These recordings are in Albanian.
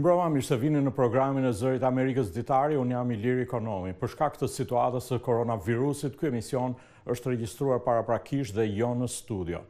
mbrëma, mirë se vini në programin e zërit Amerikës ditari, unë jam i liri ekonomi. Për shkak të situatës e koronavirusit, kjo emision është registruar para prakish dhe jo në studio.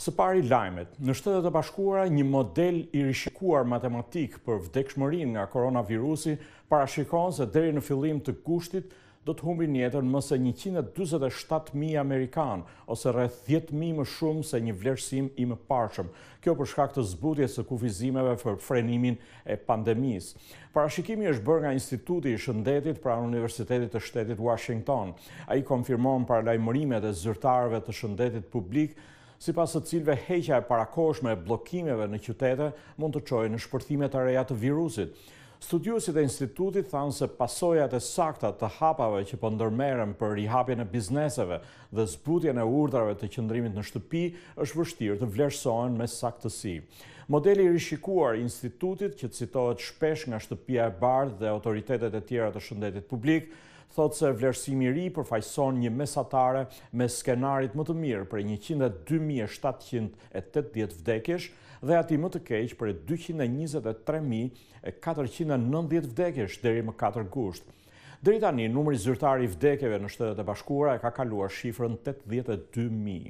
Së pari lajmet, në shtetet e bashkuara, një model i rishikuar matematik për vdekshmërin nga koronavirusi parashikon se deri në fillim të kushtit, do të humbi jetën më se 147.000 amerikanë ose rreth 10.000 më shumë se një vlerësim i më parqëm. Kjo për shkak të zbutjes së kufizimeve për frenimin e pandemisë. Parashikimi është bërë nga Instituti i Shëndetit pranë Universitetit të Shtetit Washington. Ai konfirmon paralajmërimet e zyrtarëve të shëndetit publik si pasë të cilve heqja e parakoshme e blokimeve në qytete mund të qojë në shpërthime të reja të virusit. Studiusit e institutit thanë se pasojat e sakta të hapave që po ndërmerem për rihapjen e bizneseve dhe zbutjen e urdrave të qëndrimit në shtëpi është vështirë të vlerësohen me saktësi. Modeli rishikuar institutit që citohet shpesh nga shtëpia e bardhë dhe autoritetet e tjera të shëndetit publik, thotë se vlerësimi ri përfajson një mesatare me skenarit më të mirë për 102.780 vdekish, dhe ati më të keq për 223.490 vdekesh deri më 4 gusht. Deri tani, numëri zyrtari vdekeve në shtetet e bashkura e ka kaluar shifrën 82.000.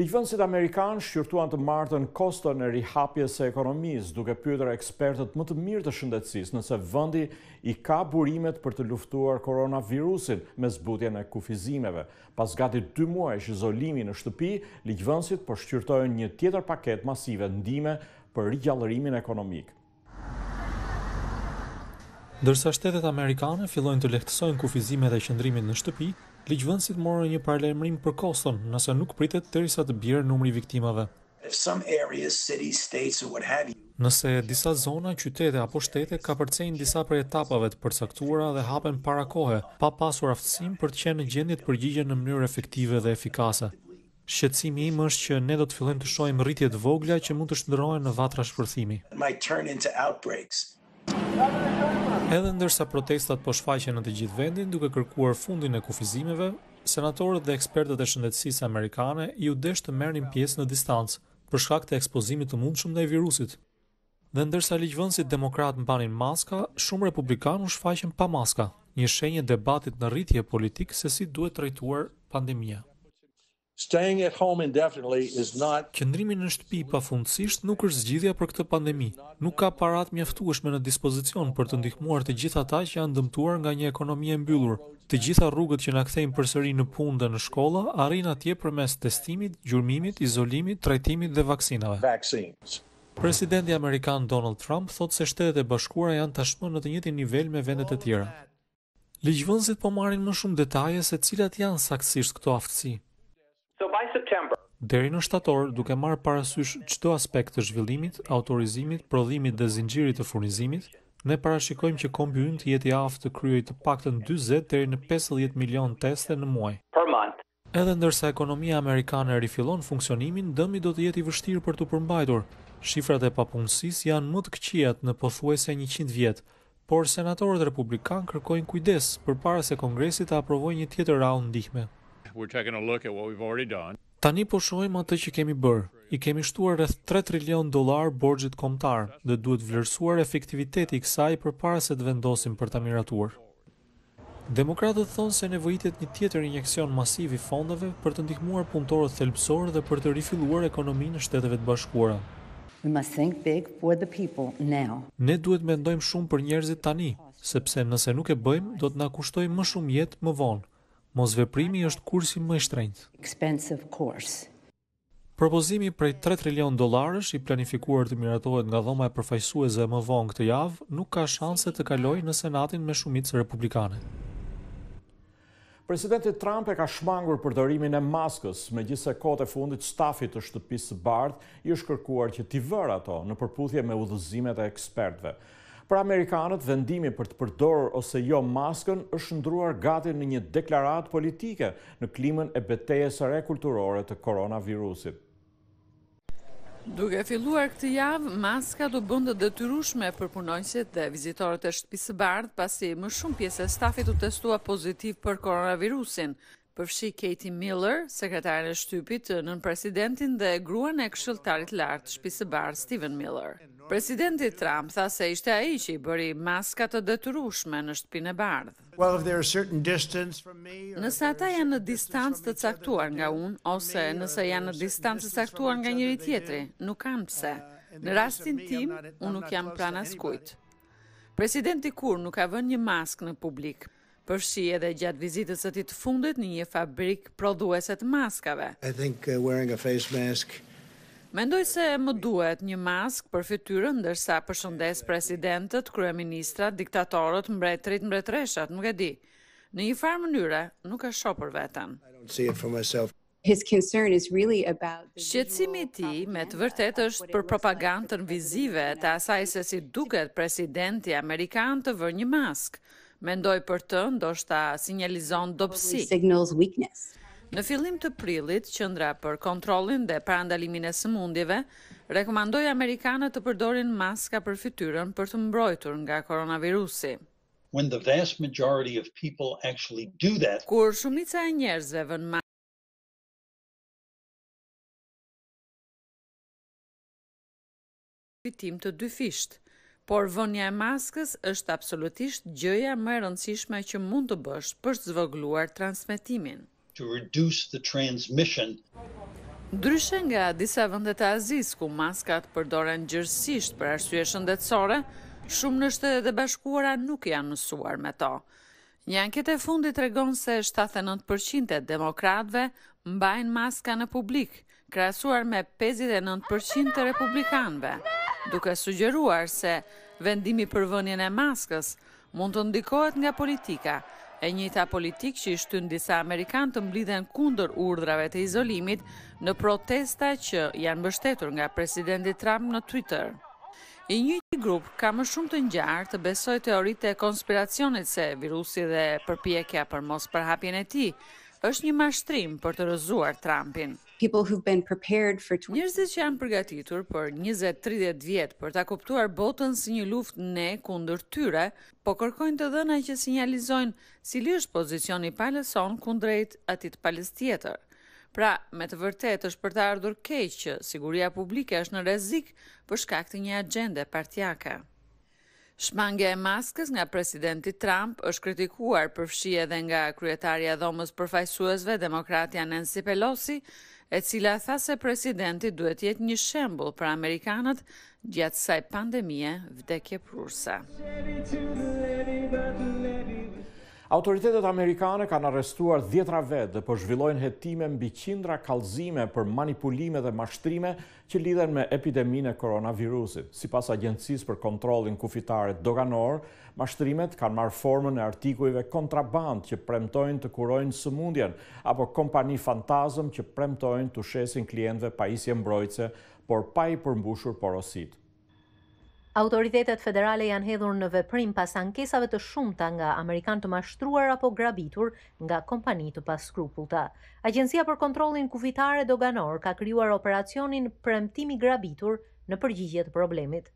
Ligëvënësit Amerikanë shqyrtuan të martën kosto në rihapjes e ekonomis, duke pyder ekspertët më të mirë të shëndetsis nëse vëndi i ka burimet për të luftuar koronavirusin me zbutje në kufizimeve. Pas gati 2 muaj shë zolimi në shtëpi, Ligëvënësit për po shqyrtojnë një tjetër paket masive ndime për rigjallërimin ekonomik. Dërsa shtetet Amerikanë fillojnë të lehtësojnë kufizimet e qëndrimit në shtëpi, Ligjvënësit morën një parlemrim për koston, nëse nuk pritet të risat të bjerë numri viktimave. Nëse disa zona, qytete apo shtete ka përcejnë disa për etapave të përsektura dhe hapen para kohe, pa pasur aftësim për të qenë në gjendit përgjigje në mënyrë efektive dhe efikase. Shqetsimi im është që ne do të fillen të shojmë rritjet vogla që mund të shëndërojnë në vatra shpërthimi. Edhe ndërsa protestat po shfaqen në të gjithë vendin duke kërkuar fundin e kufizimeve, senatorët dhe ekspertët e shëndetësisë amerikane i u desh të merrin pjesë në distancë për shkak të ekspozimit të mundshëm ndaj virusit. Dhe ndërsa ligjvënësit demokrat mbanin maska, shumë republikanë u shfaqen pa maska, një shenjë debatit në rritje politik se si duhet trajtuar pandemia. Staying at home indefinitely is not Qëndrimi në shtëpi pafundësisht nuk është zgjidhja për këtë pandemi. Nuk ka parat mjaftueshme në dispozicion për të ndihmuar të gjithë ata që janë dëmtuar nga një ekonomi e mbyllur. Të gjitha rrugët që na kthejnë përsëri në punë dhe në shkolla arrin atje përmes testimit, gjurmimit, izolimit, trajtimit dhe vaksinave. Presidenti amerikan Donald Trump thotë se Shtetet e Bashkuara janë tashmë në të njëjtin nivel me vendet e tjera. Ligjvënësit po marrin më shumë detaje se cilat janë saktësisht këto aftësi. So by September Deri në shtator, duke marrë parasysh çdo aspekt të zhvillimit, autorizimit, prodhimit dhe zinxhirit të furnizimit, ne parashikojmë që kombi ynë të jetë i aftë të kryejë të paktën 40 deri në 50 milion teste në muaj. Edhe ndërsa ekonomia amerikane rifillon funksionimin, dëmi do të jetë i vështirë për të përmbajtur. Shifrat e papunësisë janë më të këqija në pothuajse 100 vjet, por senatorët republikanë kërkojnë kujdes përpara se Kongresi të aprovojë një tjetër raund ndihme. We're taking a look at what we've already done. Tani po shohim atë që kemi bër. I kemi shtuar rreth 3 trilion dollar borxhit kombëtar dhe duhet vlerësuar efektiviteti i kësaj përpara se të vendosim për ta miratuar. Demokratët thonë se nevojitet një tjetër injeksion masiv i fondeve për të ndihmuar punëtorët thelbësor dhe për të rifilluar ekonominë në shtetet e bashkuara. We must think big for the people now. Ne duhet mendojmë shumë për njerëzit tani, sepse nëse nuk e bëjmë, do të na kushtojë më shumë jetë më vonë. Mosveprimi është kursi më i shtrenjt. Expensive course. Propozimi prej 3 trilion dollarësh i planifikuar të miratohet nga dhoma e përfaqësuesve më vonë këtë javë nuk ka shanse të kalojë në Senatin me shumicën republikane. Presidenti Trump e ka shmangur për e maskës, me gjithse kote fundit stafi të shtëpisë bardhë i është kërkuar që t'i vërë ato në përputhje me udhëzimet e ekspertve. Për Amerikanët, vendimi për të përdorë ose jo maskën është ndruar gati në një deklarat politike në klimën e beteje re kulturore të koronavirusit. Duke filluar këtë javë, maska do bëndë dëtyrushme për punojnësit dhe vizitorët e shtëpisë bardë pasi më shumë pjesë stafit u testua pozitiv për koronavirusin. Përfshi Katie Miller, sekretarën e shtypit në presidentin dhe gruan e këshiltarit lartë shtëpisë bardë Steven Miller. Presidenti Trump tha se ishte ai që i bëri maska të detyrueshme në shtëpinë e bardhë. Well, if there are certain distance from me or Nëse ata janë në distancë të caktuar nga unë ose nëse janë në distancë të caktuar nga njëri tjetri, nuk uh, kanë pse. Në rastin tim, unë nuk jam pranë askujt. Presidenti Kur nuk ka vënë një maskë në publik përfshi edhe gjatë vizitës së tij të fundit në një fabrik prodhuese të maskave. I think uh, wearing a face mask Mendoj se më duhet një mask për fytyrën ndërsa përshëndes presidentët, kryeministrat, diktatorët, mbretërit, mbretëreshat, nuk e di. Në një farë mënyre, nuk e shoh për veten. His concern is really about Shqetësimi i tij me të vërtetë është për propagandën vizive të asaj se si duket presidenti amerikan të vërë një mask. Mendoj për të, ndoshta sinjalizon dobësi. Në fillim të prillit, qendra për kontrollin dhe parandalimin e sëmundjeve rekomandoi amerikanët të përdorin maska për fytyrën për të mbrojtur nga koronavirusi. When the vast majority of people actually do that. Kur shumica e njerëzve vënë maska fitim të dy Por vënia e maskës është absolutisht gjëja më e rëndësishme që mund të bësh për të zvogëluar transmetimin to reduce the transmission. Ndryshe nga disa vendet e Azis ku maskat përdoren gjerësisht për arsye shëndetësore, shumë në Shtetet e Bashkuara nuk janë mësuar me to. Një anketë e fundit tregon se 79% e demokratëve mbajnë maska në publik, krahasuar me 59% të republikanëve, duke sugjeruar se vendimi për vënien e maskës mund të ndikohet nga politika. E njëta politikë që i shtynë disa Amerikanë të mblidhen kundër urdrave të izolimit në protesta që janë bështetur nga presidenti Trump në Twitter. I një një grupë ka më shumë të njarë të besoj teorite e konspiracionit se virusi dhe përpjekja për mos përhapjen e ti është një mashtrim për të rëzuar Trumpin people who've been prepared for 20 years që janë përgatitur për 20-30 vjet për ta kuptuar botën si një luftë ne kundër tyre, po kërkojnë të dhëna që sinjalizojnë si është pozicioni i palës son kundrejt atit palës tjetër. Pra, me të vërtetë është për të ardhur keq që siguria publike është në rrezik për shkak të një agjende partijake. Shmangja e maskës nga presidenti Trump është kritikuar përfshi edhe nga kryetarja dhomës përfajsuesve demokratja Nancy Pelosi, e cila tha se presidenti duhet jetë një shembul për Amerikanët gjatë saj pandemie vdekje prursa. Autoritetet amerikane kanë arrestuar djetra vetë dhe përshvillojnë po hetime mbi qindra kalzime për manipulime dhe mashtrime që lidhen me epidemin e koronavirusit. Si pas agjensis për kontrolin kufitare doganor, mashtrimet kanë marë formën e artikujve kontraband që premtojnë të kurojnë sëmundjen, apo kompani fantazëm që premtojnë të shesin klientve pa isje mbrojtëse, por pa i përmbushur porosit. Autoritetet federale janë hedhur në veprim pas ankesave të shumta nga amerikan të mashtruar apo grabitur nga kompani të paskrupullta. Agjencia për kontrollin kufitar e doganor ka krijuar operacionin Premtimi i grabitur në përgjigje të problemit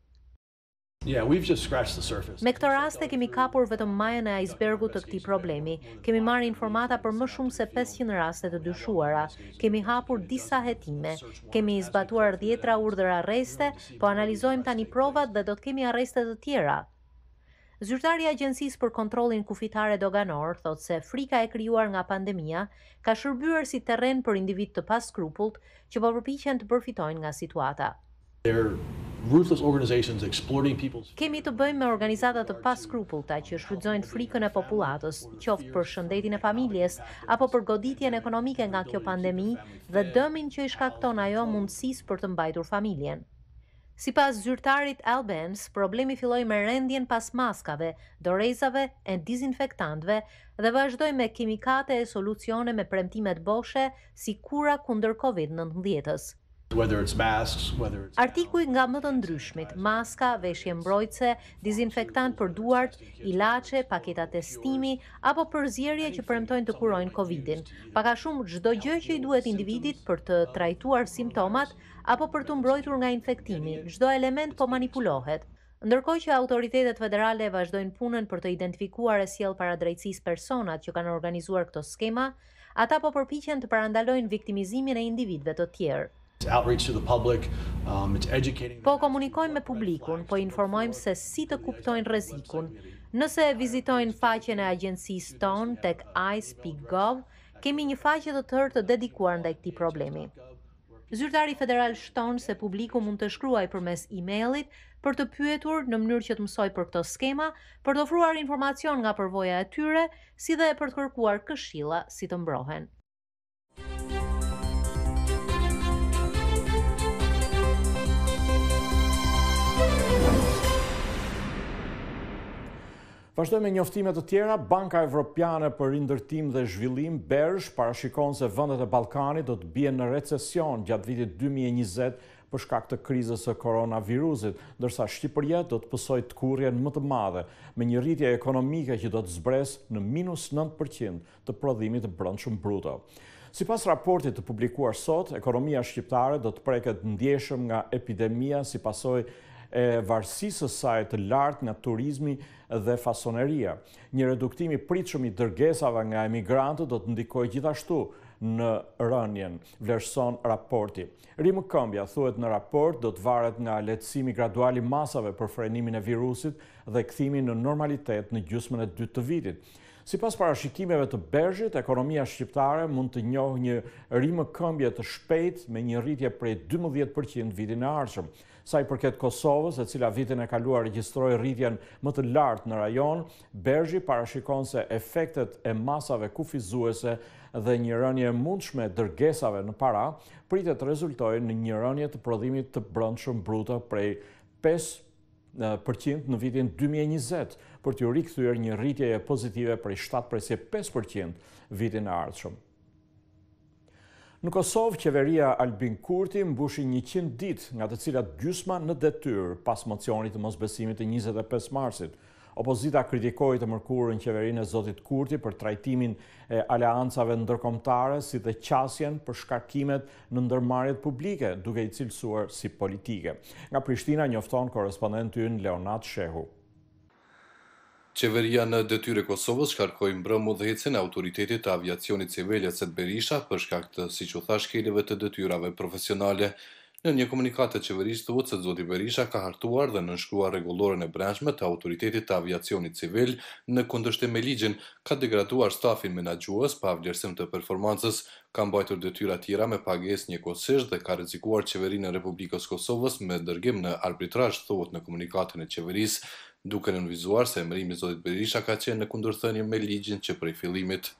we've just scratched the surface. Me këtë raste kemi kapur vetëm majën e icebergut të këtij problemi. Kemi marrë informata për më shumë se 500 raste të dyshuara. Kemi hapur disa hetime. Kemi zbatuar djetra urdhër arreste, po analizojmë tani provat dhe do të kemi arreste të tjera. Zyrtari i Agjencisë për Kontrollin Kufitare Doganor thotë se frika e krijuar nga pandemia ka shërbyer si terren për individ të paskrupullt që po përpiqen të përfitojnë nga situata ruthless organizations exploiting people's Kemi të bëjmë me organizata të paskrupullta që shfrytëzojnë frikën e popullatës, qoftë për shëndetin e familjes apo për goditjen ekonomike nga kjo pandemi dhe dëmin që i shkakton ajo mundësisë për të mbajtur familjen. Si pas zyrtarit Albans, problemi filloi me rendjen pas maskave, dorezave e dizinfektantve dhe vazhdoj me kimikate e solucione me premtimet boshe si kura kunder COVID-19-ës whether it's masks, whether it's Artikuj nga më të ndryshmit, maska, veshje mbrojtëse, dezinfektant për duart, ilaçe, paketa testimi apo përzierje që premtojnë të kurojnë Covidin. Pak a shumë çdo gjë që i duhet individit për të trajtuar simptomat apo për të mbrojtur nga infektimi. Çdo element po manipulohet. Ndërkohë që autoritetet federale vazhdojnë punën për të identifikuar e sjell para drejtësisë personat që kanë organizuar këto skema, ata po përpiqen të parandalojnë viktimizimin e individëve të tjerë outreach to the public. Um it's educating. Po komunikojmë me publikun, po informojmë se si të kuptojnë rrezikun. Nëse e vizitojnë faqen e agjencisë tonë tek ice.gov, kemi një faqe të tërë të dedikuar ndaj këtij problemi. Zyrtari federal shton se publiku mund të shkruaj për mes e për të pyetur në mënyrë që të mësoj për këtë skema, për të ofruar informacion nga përvoja e tyre, si dhe për të kërkuar këshilla si të mbrohen. Vazhdojmë me njoftimet të tjera, Banka Evropiane për Rindërtim dhe Zhvillim, Bersh, parashikon se vëndet e Balkani do të bje në recesion gjatë vitit 2020 për shkak të krizës e koronavirusit, ndërsa Shqipëria do të pësoj të kurjen më të madhe, me një rritje ekonomike që do të zbres në minus 9% të prodhimit të shumë bruto. Si pas raportit të publikuar sot, ekonomia shqiptare do të preket ndjeshëm nga epidemia si pasoj e varsisës së saj të lartë nga turizmi dhe fasoneria. Një reduktim i pritshëm i dërgesave nga emigrantët do të ndikojë gjithashtu në rënjen, vlerëson raporti. Rimë këmbja, thuet në raport, do të varet nga letësimi graduali masave për frenimin e virusit dhe këthimin në normalitet në gjusmën e dytë të vitit. Si pas parashikimeve të bergjit, ekonomia shqiptare mund të njohë një rrimë këmbje të shpejt me një rritje prej 12% vitin e arqëm. Sa i përket Kosovës, e cila vitin e kaluar registroj rritjen më të lartë në rajon, bergji parashikon se efektet e masave kufizuese dhe një rënje mundshme dërgesave në para, pritet rezultojnë në një rënje të prodhimit të brëndshëm bruta prej 7% në vitin 2020, për të ju një rritje e pozitive për i 7,5% vitin e ardhëshëm. Në Kosovë, qeveria Albin Kurti mbushi 100 dit nga të cilat gjysma në detyr pas mocionit të mosbesimit të 25 marsit, Opozita kritikoi të mërkurën qeverinë e Zotit Kurti për trajtimin e aleancave ndërkombëtare si dhe qasjen për shkarkimet në ndërmarrjet publike, duke i cilësuar si politike. Nga Prishtina njofton korrespondenti Leonat Shehu. Qeveria në dëtyre Kosovës shkarkojnë mbrëmu dhe hecin autoritetit të aviacionit civile se të Berisha për shkakt të si që shkeljeve të detyrave profesionale. Në një komunikat të qeverisë vëtë se Zoti Berisha ka hartuar dhe nënshkruar rregulloren e brendshme të autoritetit të aviacionit civil në kundërshtim me ligjin, ka degraduar stafin menaxhues pa vlerësim të performancës, ka mbajtur detyra tjera me pagesë njëkohësisht dhe ka rrezikuar qeverinë e Republikës së Kosovës me dërgim në arbitrazh, thuhet në komunikatën e qeverisë, duke nënvizuar se emrimi i Zotit Berisha ka qenë në kundërshtim me ligjin që prej fillimit.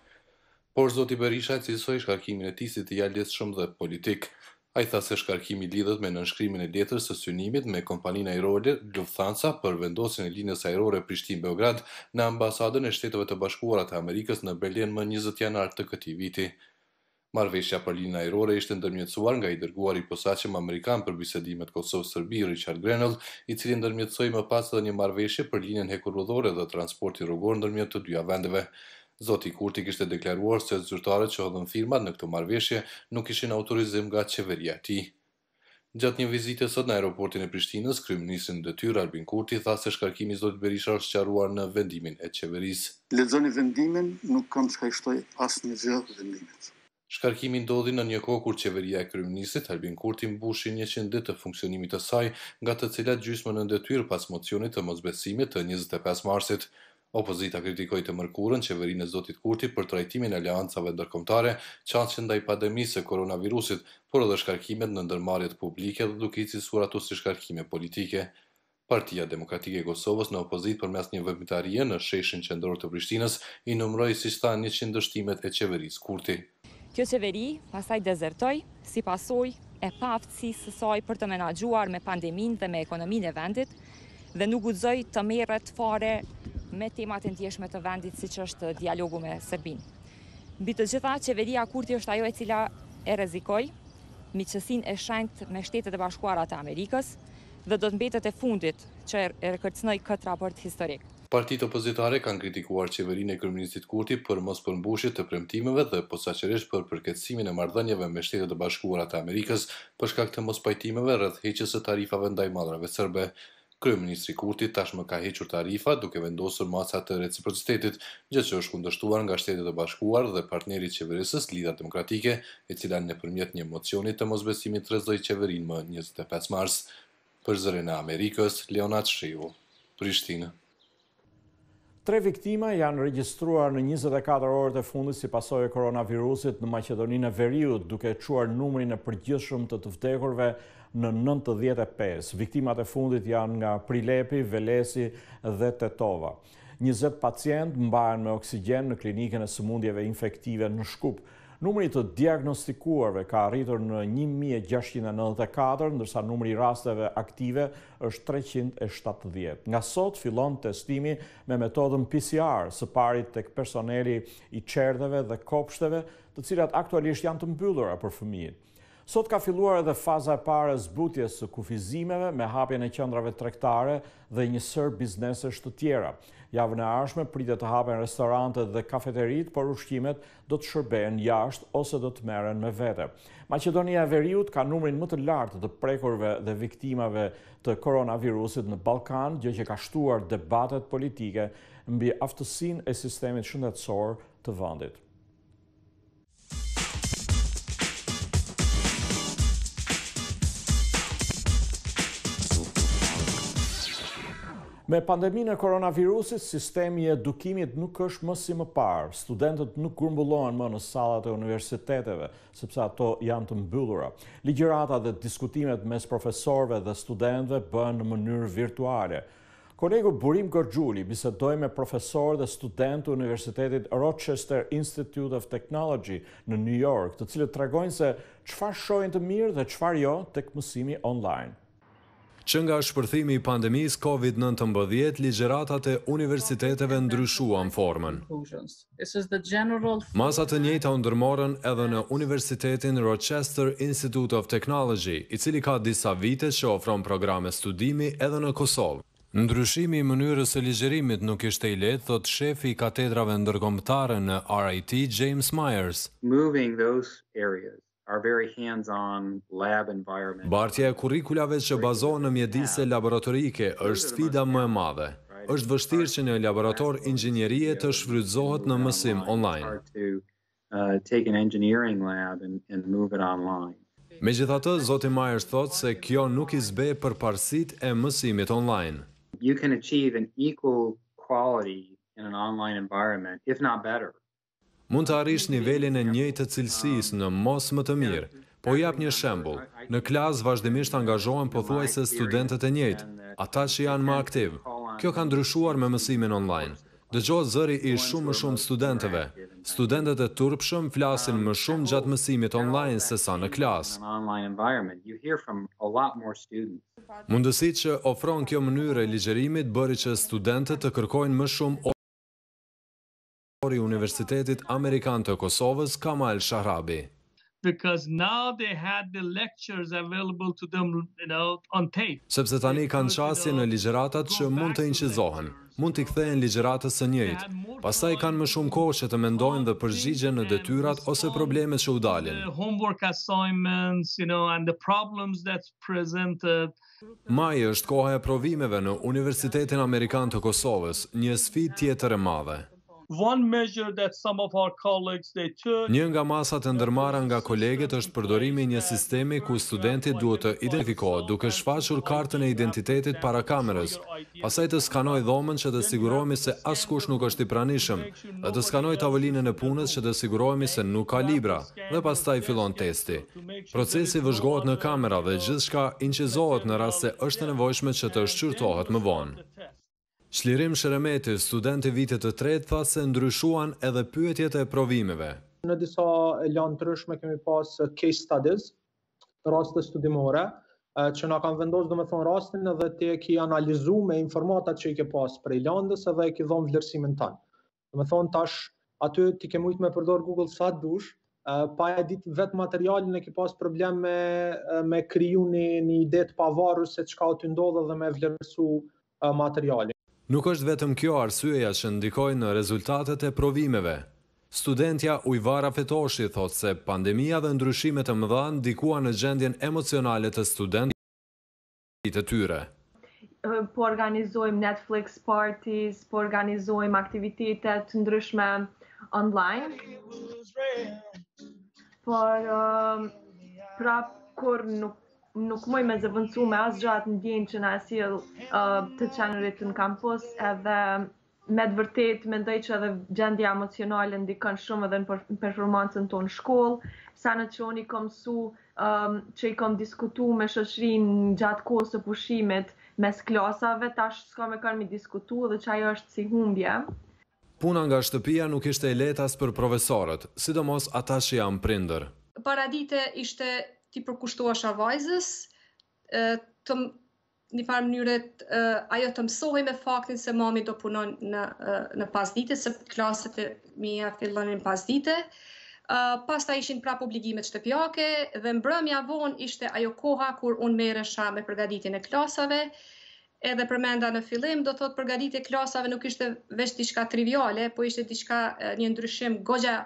Por Zoti Berisha e cilësoi shkarkimin e tij si të shumë dhe politik. A i tha se shkarkimi lidhet me nënshkrimin e letrës së synimit me kompaninë aerore Lufthansa për vendosin e linjës aerore Prishtin Beograd në ambasadën e shtetëve të bashkuarat e Amerikës në Berlin më 20 janar të këti viti. Marveshja për linjën aerore ishte ndërmjetësuar nga i dërguar i posaqem Amerikan për bisedimet Kosovë-Sërbi Richard Grenell, i cili ndërmjetësoj më pas edhe një marveshje për linjen hekurudhore dhe transporti rrugor ndërmjet të dyja vendeve. Zoti Kurti kishte deklaruar se zyrtarët që hodhën firmat në këtë marrëveshje nuk kishin autorizim nga qeveria ti. Gjatë një vizite sot në aeroportin e Prishtinës, kryeministri dhe tyrë Albin Kurti tha se shkarkimi i Berisha është sqaruar në vendimin e qeveris. Lexoni vendimin, nuk kam çka asë shtoj asnjë gjë vendimit. Shkarkimi ndodhi në një kohë kur qeveria e kryeministit Albin Kurti mbushin 100 ditë të funksionimit të saj, nga të cilat gjysmën në detyrë pas mocionit të mosbesimit të 25 marsit. Opozita kritikoi të mërkurën qeverinë e Zotit Kurti për trajtimin e aleancave ndërkombëtare, çanshë ndaj pandemisë së koronavirusit, por edhe shkarkimet në ndërmarjet publike dhe duke suratu ato si shkarkime politike. Partia Demokratike e Kosovës në opozitë përmes një vëmitarie në sheshin qendror të Prishtinës i numëroi si shta 100 dështimet e qeverisë Kurti. Kjo qeveri pasaj dezertoj si pasoj e paftësi sësoj për të menagjuar me pandemin dhe me ekonomin e vendit, dhe nuk gudzoj të merët fare me temat e ndjeshme të vendit si që është dialogu me Serbin. Mbi të gjitha, qeveria kurti është ajo e cila e rezikoj, miqësin e shenjt me shtetet e bashkuarat e Amerikës dhe do të mbetet e fundit që e rekërcnoj këtë raport historik. Partitë opozitare kanë kritikuar qeverinë e kryeministit Kurti për mos përmbushje të premtimeve dhe posaçërisht për përketsimin e marrëdhënieve me Shtetet e Bashkuara të Amerikës për shkak të mos pajtimeve rreth heqjes së tarifave ndaj madhrave serbe. Kryeministri Kurti tashmë ka hequr tarifat duke vendosur masa të reciprocitetit, gjë që është kundërshtuar nga Shtetet e Bashkuara dhe partnerit qeverisës, Lida Demokratike, e cila nëpërmjet një mocioni të mosbesimit rrezoi qeverinë më 25 mars për zërin e Amerikës Leonard Shehu, Prishtinë Tre viktima janë regjistruar në 24 orët e fundit si pasojë e koronavirusit në Maqedoninë e Veriut, duke quar numrin e përgjithshëm të të vdekurve në 95. Viktimat e fundit janë nga Prilepi, Velesi dhe Tetova. 20 pacient mbajnë me oksigen në klinikën e sëmundjeve infektive në Shkupë. Numëri të diagnostikuarve ka arritur në 1694, ndërsa numëri rasteve aktive është 370. Nga sot fillon testimi me metodën PCR, së parit të personeli i qerdheve dhe kopshteve, të cilat aktualisht janë të mbyllura për fëmijit. Sot ka filluar edhe faza e parë e zbutjes së kufizimeve me hapjen e qendrave tregtare dhe një sër biznesesh të tjera. Javën e ashme, pritet të hapen restorantet dhe kafeterit, por ushtimet do të shërben jasht ose do të meren me vete. Macedonia e Veriut ka numrin më të lartë të prekurve dhe viktimave të koronavirusit në Balkan, gjë që ka shtuar debatet politike mbi aftësin e sistemit shëndetsor të vëndit. Me pandemin e koronavirusit, sistemi e edukimit nuk është më si më parë. Studentët nuk grumbullohen më në salat e universiteteve, sepse ato janë të mbyllura. Ligjërata dhe diskutimet mes profesorve dhe studentëve bëhen në mënyrë virtuale. Kolegu Burim Gorgjuli bisedoj me profesor dhe student të Universitetit Rochester Institute of Technology në New York, të cilët tregojnë se qëfar shojnë të mirë dhe qëfar jo të këmësimi online. Që nga shpërthimi i pandemis COVID-19, ligjeratat e universiteteve ndryshuan formën. Masat të njëta ndërmorën edhe në Universitetin Rochester Institute of Technology, i cili ka disa vite që ofron programe studimi edhe në Kosovë. Ndryshimi i mënyrës e ligjerimit nuk ishte i letë, thot shefi i katedrave ndërkombëtare në RIT, James Myers. Moving those areas are very hands on lab environment. Bartja e kurrikulave që bazohen në mjedise laboratorike është sfida më e madhe. Është vështirë që në laborator inxhinierie të shfrytëzohet në mësim online. Uh, take an engineering lab and and move it online. Megjithatë, zoti Myers thot se kjo nuk i zbe për parësit e mësimit online. You can achieve an equal quality in an online environment, if not better mund të arish nivelin e njëjtë të cilësis në mos më të mirë. Po jap një shembul, në klasë vazhdimisht angazhohen pëthuaj se studentet e njëjtë, ata që janë më aktiv. Kjo kanë dryshuar me mësimin online. Dëgjo zëri i shumë më shumë studentëve. Studentet e turpshëm flasin më shumë gjatë mësimit online se sa në klasë. Mundësi që ofron kjo mënyrë e ligjerimit bëri që studentet të kërkojnë më shumë profesori Universitetit Amerikan të Kosovës Kamal Sharabi. Because now they had the lectures available to them, you know, on tape. Sepse tani kanë çasje uh, në ligjëratat që mund të incizohen mund t'i kthehen ligjëratës së njëjtë. Pastaj kanë më shumë kohë që të mendojnë dhe përgjigjen në detyrat ose problemet që u dalin. është koha e provimeve në Universitetin Amerikan të Kosovës, një sfidë tjetër e madhe. Një nga masat e ndërmara nga kolegët është përdorimi një sistemi ku studentit duhet të identifikohet duke shfaqur kartën e identitetit para kamerës, pasaj të skanoj dhomen që të sigurohemi se askush nuk është i pranishëm, dhe të skanoj tavolinën e punës që të sigurohemi se nuk ka libra, dhe pastaj fillon testi. Procesi vëzhgohet në kamera dhe gjithë shka inqizohet në rast se është nevojshme që të shqyrtohet më vonë. Shlirim Sheremeti, studenti vitet të tretë, thasë se ndryshuan edhe pyetjet e provimeve. Në disa lanë të rëshme kemi pas uh, case studies, raste studimore, uh, që nga kanë vendosë dhe me thonë rastin edhe të e ki analizu me informatat që i ke pas prej landës edhe e ki dhonë vlerësimin tanë. Dhe me thonë tash, aty ti ke mujtë me përdor Google sa të dush, uh, pa e ditë vetë materialin e ki pas problem me, me kriju një, një ide të pavarur se qka o të ndodhe dhe me vlerësu materialin. Nuk është vetëm kjo arsyeja që ndikojnë në rezultatet e provimeve. Studentja Ujvara Fetoshi thot se pandemia dhe ndryshimet e mëdha ndikua në gjendjen emocionalet të studentit të tyre. Po organizojmë Netflix parties, po organizojmë aktivitetet ndryshme online. Por prapë kur nuk nuk moj me zëvëndsu me asë gjatë në djenë që në asil uh, të qenërit në kampus edhe me të vërtet me ndoj që edhe gjendja emocionale ndikën shumë edhe në performancën tonë shkollë, sa në që unë i kom su um, që i kom diskutu me shëshrin gjatë kohës së pushimit mes klasave, tash s'ka me kërë mi diskutu dhe që ajo është si humbje. Puna nga shtëpia nuk ishte e letas për profesorët, sidomos ata që jam prinder. Paradite ishte ti përkushtuash a vajzës, të një parë mënyre ajo të mësohi me faktin se mami do punon në, në pas dite, se klaset e mija fillonin pas dite. pas ta ishin prap obligimet shtëpjake dhe mbrëmja vonë ishte ajo koha kur unë mere sha me përgaditin e klasave edhe përmenda në fillim, do përgaditin e klasave nuk ishte vesh diçka triviale, po ishte diçka një ndryshim gogja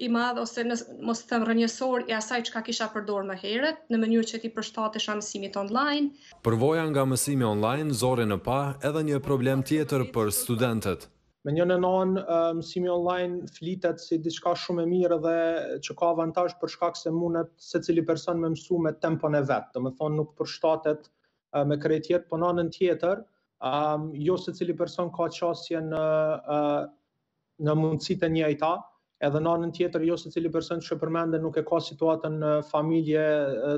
i madh ose në mos them rënjesor i asaj çka kisha përdorur më herët në mënyrë që ti përshtatesh mësimit online. Përvoja nga mësimi online zore në pa edhe një problem tjetër për studentët. Me një nënon, mësimi online flitet si diçka shumë e mirë dhe që ka avantazh për shkak se mundet secili person të mësojë me tempon e vet. Do të thonë nuk përshtatet me kreativitet, por në anën tjetër, ëm jo secili person ka qasje në në mundësitë e njëjta, edhe në anën tjetër jo se cili person që përmende nuk e ka situatën në familje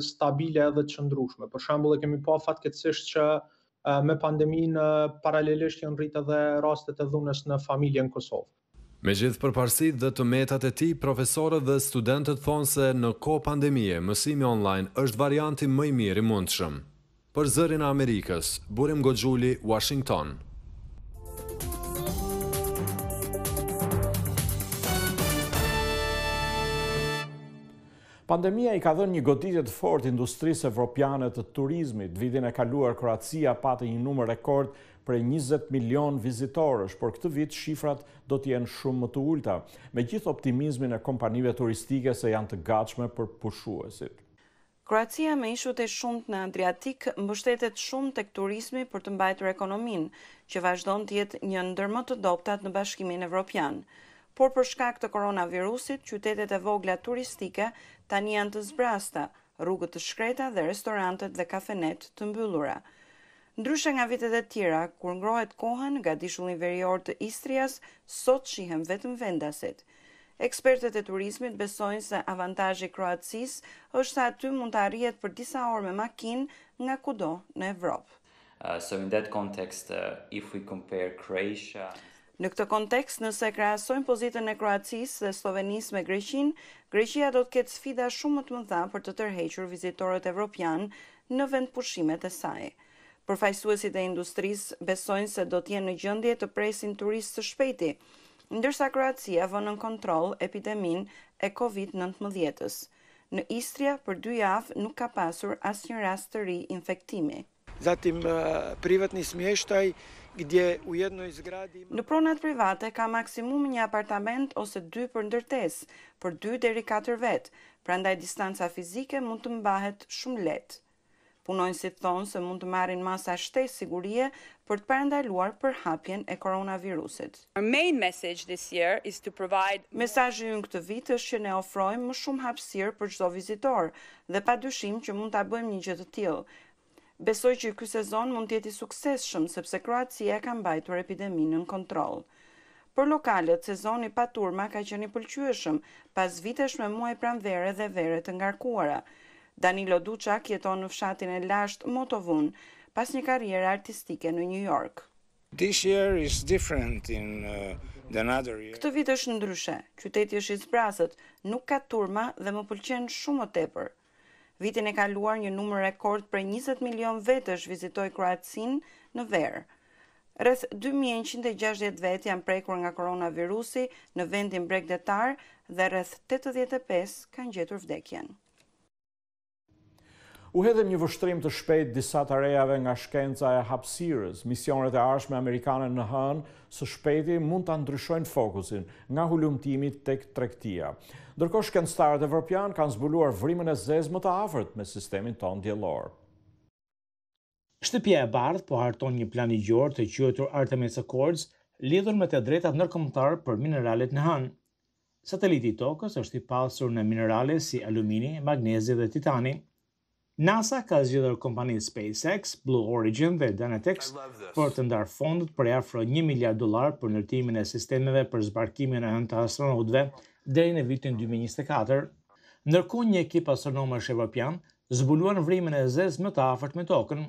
stabile edhe të qëndrushme. Për shembull e kemi pa po fat që me pandeminë paralelisht janë rritë edhe rastet e dhunës në familjen Kosovë. Me gjithë përparsit dhe të metat e ti, profesorët dhe studentët thonë se në ko pandemie, mësimi online është varianti mëj mirë i mundshëm. Për zërin Amerikës, Burim Gojuli, Washington. Pandemia i ka dhënë një goditje të fortë industrisë evropiane të turizmit. Vitin e kaluar Kroacia pati një numër rekord prej 20 milion vizitorësh, por këtë vit shifrat do të jenë shumë më të ulta, me gjithë optimizmin e kompanive turistike se janë të gatshme për pushuesit. Kroacia me ishut e shumët në Adriatik mbështetet shumë tek turizmi për të mbajtur ekonomin, që vazhdon të jetë një ndër më të doptat në Bashkimin Evropian por për shkak të koronavirusit, qytetet e vogla turistike tani janë të zbrasta, rrugët të shkreta dhe restorantet dhe kafenet të mbyllura. Ndryshe nga vitet e tjera, kur ngrohet koha nga dishulli verior të Istrias, sot shihem vetëm vendaset. Ekspertët e turizmit besojnë se avantazhi i Kroacisë është se aty mund të arrihet për disa orë me makinë nga kudo në Evropë. Uh, so in that context uh, if we compare Croatia Në këtë kontekst, nëse krahasojmë pozitën e Kroacisë dhe Slovenisë me Greqinë, Greqia do të ketë sfida shumë më të mëdha për të tërhequr vizitorët evropian në vend pushimet e saj. Përfaqësuesit e industrisë besojnë se do të jenë në gjendje të presin turistë të shpejti, ndërsa Kroacia vënë në kontroll epidemin e COVID-19-s. Në Istria për dy javë nuk ka pasur asnjë rast të ri infektimi. Zatim eh, privatni smještaj Në pronat private ka maksimum një apartament ose dy për ndërtes, për 2 deri 4 vetë, pra ndaj distanca fizike mund të mbahet shumë letë. Punojnë si thonë se mund të marrin masa shtej sigurie për të parandaluar për hapjen e koronavirusit. Our main message this year is to provide... në këtë vit është që ne ofrojmë më shumë hapsirë për qdo vizitor dhe pa dyshim që mund të abëjmë një gjithë tjilë, besoj që ky sezon mund të jetë i suksesshëm sepse Kroacia ka mbajtur epideminë në kontroll. Për lokalet, sezoni pa turma ka qenë i pëlqyeshëm pas vitesh me muaj pranvere dhe vere të ngarkuara. Danilo Duçak jeton në fshatin e Lasht Motovun pas një karriere artistike në New York. This year is different in uh, other year. Këtë vit është ndryshe. Qyteti është i zbrazët, nuk ka turma dhe më pëlqen shumë më tepër. Vitin e kaluar një numër rekord për 20 milion vetësh vizitoi Kroacinë në verë. Rreth 2160 vet janë prekur nga koronavirusi në vendin bregdetar dhe rreth 85 kanë gjetur vdekjen. U hedhëm një vështrim të shpejt disa të rejave nga shkenca e hapsirës. Misionet e arshme Amerikanën në hënë së shpejti mund të ndryshojnë fokusin nga hullumtimit tek trektia ndërko shkenstarët evropian kanë zbuluar vrimën e zezë më të afërt me sistemin tonë djelorë. Shtëpia e bardhë po harton një plan i gjorë të qyëtur Artemis Accords, lidhur me të drejtat nërkomtar për mineralet në hanë. Sateliti i tokës është i pasur në minerale si alumini, magnezi dhe titani. NASA ka zgjidhur kompaninë SpaceX, Blue Origin dhe Dynatex për të ndarë fondët për e afro 1 miliard dolar për nërtimin e sistemeve për zbarkimin e hënë të astronautve, deri në vitin 2024. ndërkohë një ekip astronomë evropian, zbuluan vrimën e zezë më të afert me tokën.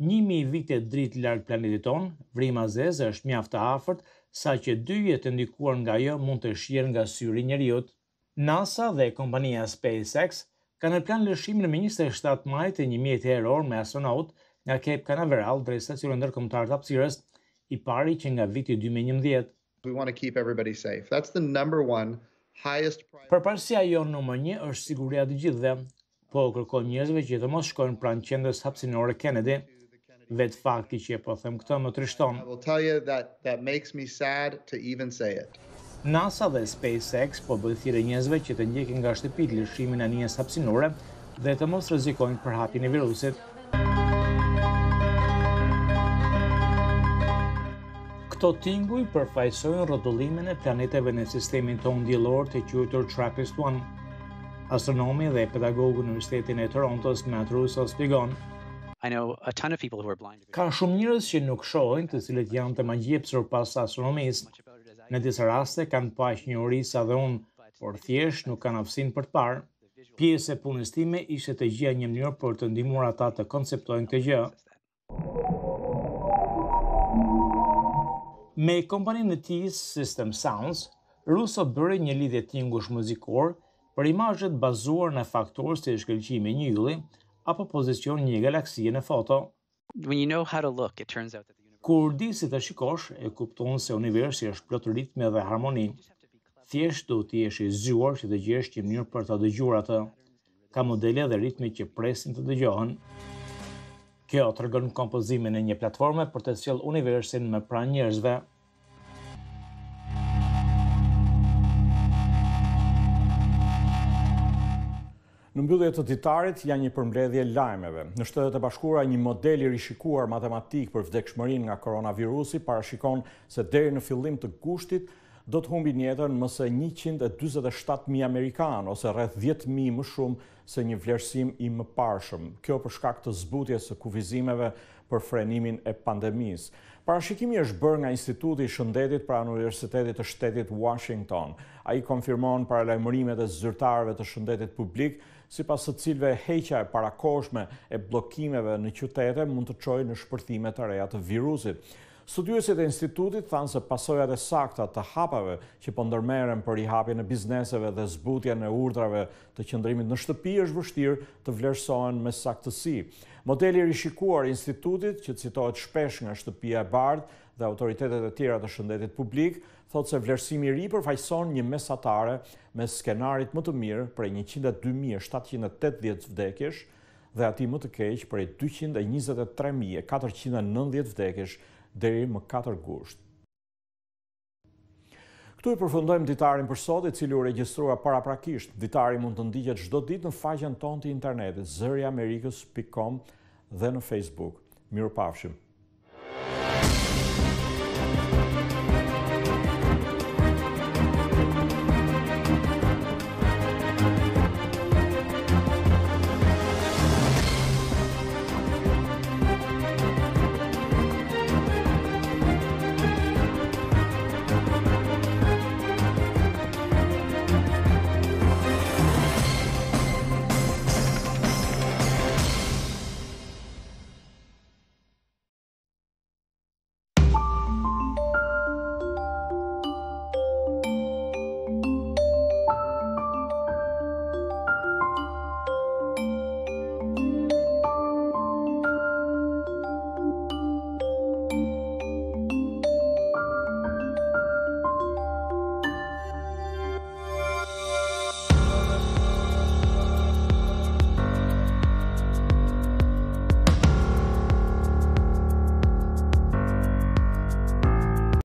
Njimi i vite dritë lartë planetit tonë, vrima zezë është mjaftë të afert, sa që dy jetë ndikuar nga jo mund të shirë nga syri njëriut. NASA dhe kompania SpaceX kanë në plan lëshimin në 27 majtë e një mjetë e eror me astronaut nga Cape Canaveral dhe stacionën ndërkomtar të apsirës, i pari që nga viti 2011. We want to keep everybody safe. That's the number one Për parësia jo nëmë një është siguria të gjithë dhe po kërkoj njëzve që të mos shkojnë pranë qendës hapsinore Kennedy, vetë fakti që e po them këto më trishton. NASA dhe SpaceX po bëthire njëzve që të ndjekin nga shtepit lëshimin e njës hapsinore dhe të mos rëzikojnë për hapin e virusit. Këto tinguj përfajsojnë rotullimin e planeteve në sistemin të undjelor të qytur Trappist-1. Astronomi dhe pedagogu në Universitetin e Torontos, Matt Russo, spigon. Ka shumë njërës që nuk shohin, të cilët janë të magjepsur pas astronomisë. Në disë raste kanë pash një uri sa dhe unë, por thjesht nuk kanë afsin për të parë. Pjesë e punës time ishte të gjë një mënyrë për të ndihmuar ata të konceptojnë këtë gjë. Me kompaninë në ti System Sounds, Russo bërë një lidhje tingush muzikor për imajët bazuar në faktorë si i një ylli apo pozicion një galaksie në foto. Kur di si të shikosh, e kupton se universi është plot ritme dhe harmoni. Thjesht du t'i i zgjuar që të gjesh që mënyrë për të dëgjuar të. Ka modele dhe ritmi që presin të dëgjohen. Kjo të rëgën kompozimin e një platforme për të cilë universin me pra njërzve. Në mbyllje të ditarit janë një përmbledhje lajmeve. Në Shtetet e Bashkuara një model i rishikuar matematik për vdekshmërinë nga koronavirusi parashikon se deri në fillim të gushtit do të humbi jetën më së 147.000 Amerikanë ose rreth 10.000 më shumë se një vlerësim i mëparshëm. Kjo për shkak të zbutjes së kufizimeve për frenimin e pandemisë. Parashikimi është bërë nga Instituti i Shëndetit pranë Universitetit të Shtetit Washington. A i konfirmon paralajmërimet e zyrtarve të shëndetit publik, si pas të cilve heqja e parakoshme e blokimeve në qytete mund të qojë në shpërthime të reja të virusit. Studiuset e institutit thanë se pasojat e sakta të hapave që pëndërmeren po për i hapje e bizneseve dhe zbutja në urdrave të qëndrimit në shtëpi është vështirë të vlerësohen me saktësi. Modeli rishikuar institutit që citohet shpesh nga shtëpia e bardë dhe autoritetet e tjera të shëndetit publik thotë se vlerësimi i ri përfaqëson një mesatare me skenarit më të mirë prej 102.780 vdekjesh dhe ati më të keq prej 223.490 vdekjesh deri më 4 gusht. Këtu i përfundojmë ditarin për sot i cili u regjistrua paraprakisht. Ditari mund të ndigjet çdo ditë në faqen tonë të internetit zëriamerikës.com dhe në Facebook. Mirupafshim.